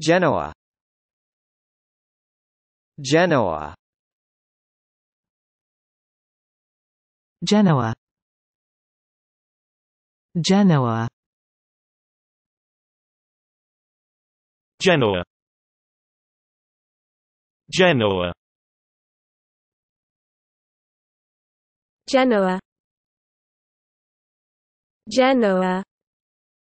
Genoa Genoa Genoa Genoa Genoa Genoa Genoa Genoa